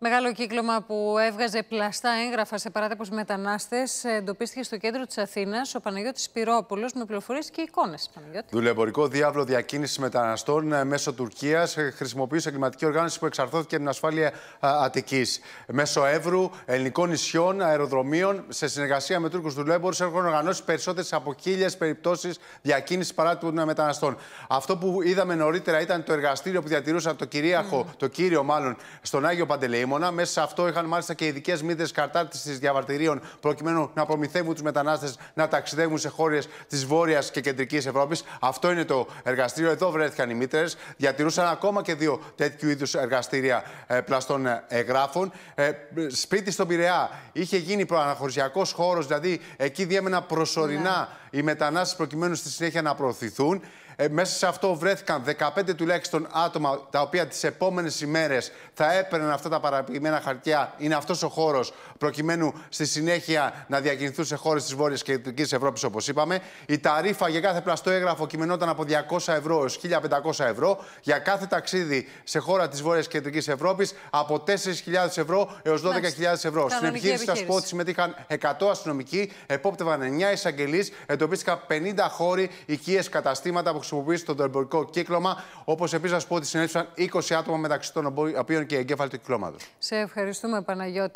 Μεγάλο κύκλωμα που έβγαζε πλαστά έγγραφα σε παράτυπους μετανάστες εντοπίστηκε στο κέντρο της Αθήνας ο Παναγιώτης Πυρόπουλος με πληροφορίες και εικόνες. Δουλεμπορικό διάβλο διακίνησης μεταναστών ε, μέσω Τουρκίας ε, χρησιμοποιούσε εγκληματική οργάνωση που εξαρθώθηκε την ασφάλεια ε, Αττικής. Μέσω Εύρου, ελληνικών νησιών, αεροδρομίων, σε συνεργασία με Τούρκους δουλέμπορου έχουν οργανώσει περισσότερες από χίλιες περιπτώσεις διακίνησης παράτυπων μεταναστών. Αυτό που είδαμε νωρίτερα ήταν το εργαστήριο που διατηρούσαν το κυρίαρχο, mm. το κύριο μάλλον, στον Άγιο Παντελεήμ μέσα σε αυτό είχαν μάλιστα και ειδικές μύδε κατάρτιση διαβατηρίων προκειμένου να προμηθεύουν τους μετανάστες να ταξιδεύουν σε χώρες της Βόρειας και Κεντρικής Ευρώπης. Αυτό είναι το εργαστήριο. Εδώ βρέθηκαν οι μήτρες. Διατηρούσαν ακόμα και δύο τέτοιου είδους εργαστήρια ε, πλαστών ε, εγγράφων. Ε, σπίτι στον Πειραιά είχε γίνει προαναχωρησιακός χώρος, δηλαδή εκεί διέμενα προσωρινά. Ναι οι μετανάστες προκειμένου στη συνέχεια να προωθηθούν. Ε, μέσα σε αυτό βρέθηκαν 15 τουλάχιστον άτομα τα οποία τις επόμενες ημέρες θα έπαιρναν αυτά τα παραποιημένα χαρτιά. Είναι αυτός ο χώρος προκειμένου στη συνέχεια να διακινηθούν σε χώρες της Βόρειας και Κεντρική Ευρώπης, όπως είπαμε. Η ταρήφα για κάθε πλαστό έγγραφο κυμαινόταν από 200 ευρώ έως 1.500 ευρώ. Για κάθε ταξίδι σε χώρα της Βόρειας και Κεντρική Ευρώπης από 4.000 ευρώ έως 12.000 ευρώ. Στην επιχείρηση, θα σου πω ότι συμμετείχαν 100 αστυνομικοί, επόπτευαν 9 εισαγγελεί, εντοπίστηκαν 50 χώροι, οικίες, καταστήματα που χρησιμοποιούσαν στον εμπορικό κύκλωμα. Όπως επίσης να σου πω ότι συνέβησαν 20 άτομα μεταξύ των οποίων και εγκέφαλοι του κυκλώματος. Σε ευχαριστούμε, Παναγιώτη.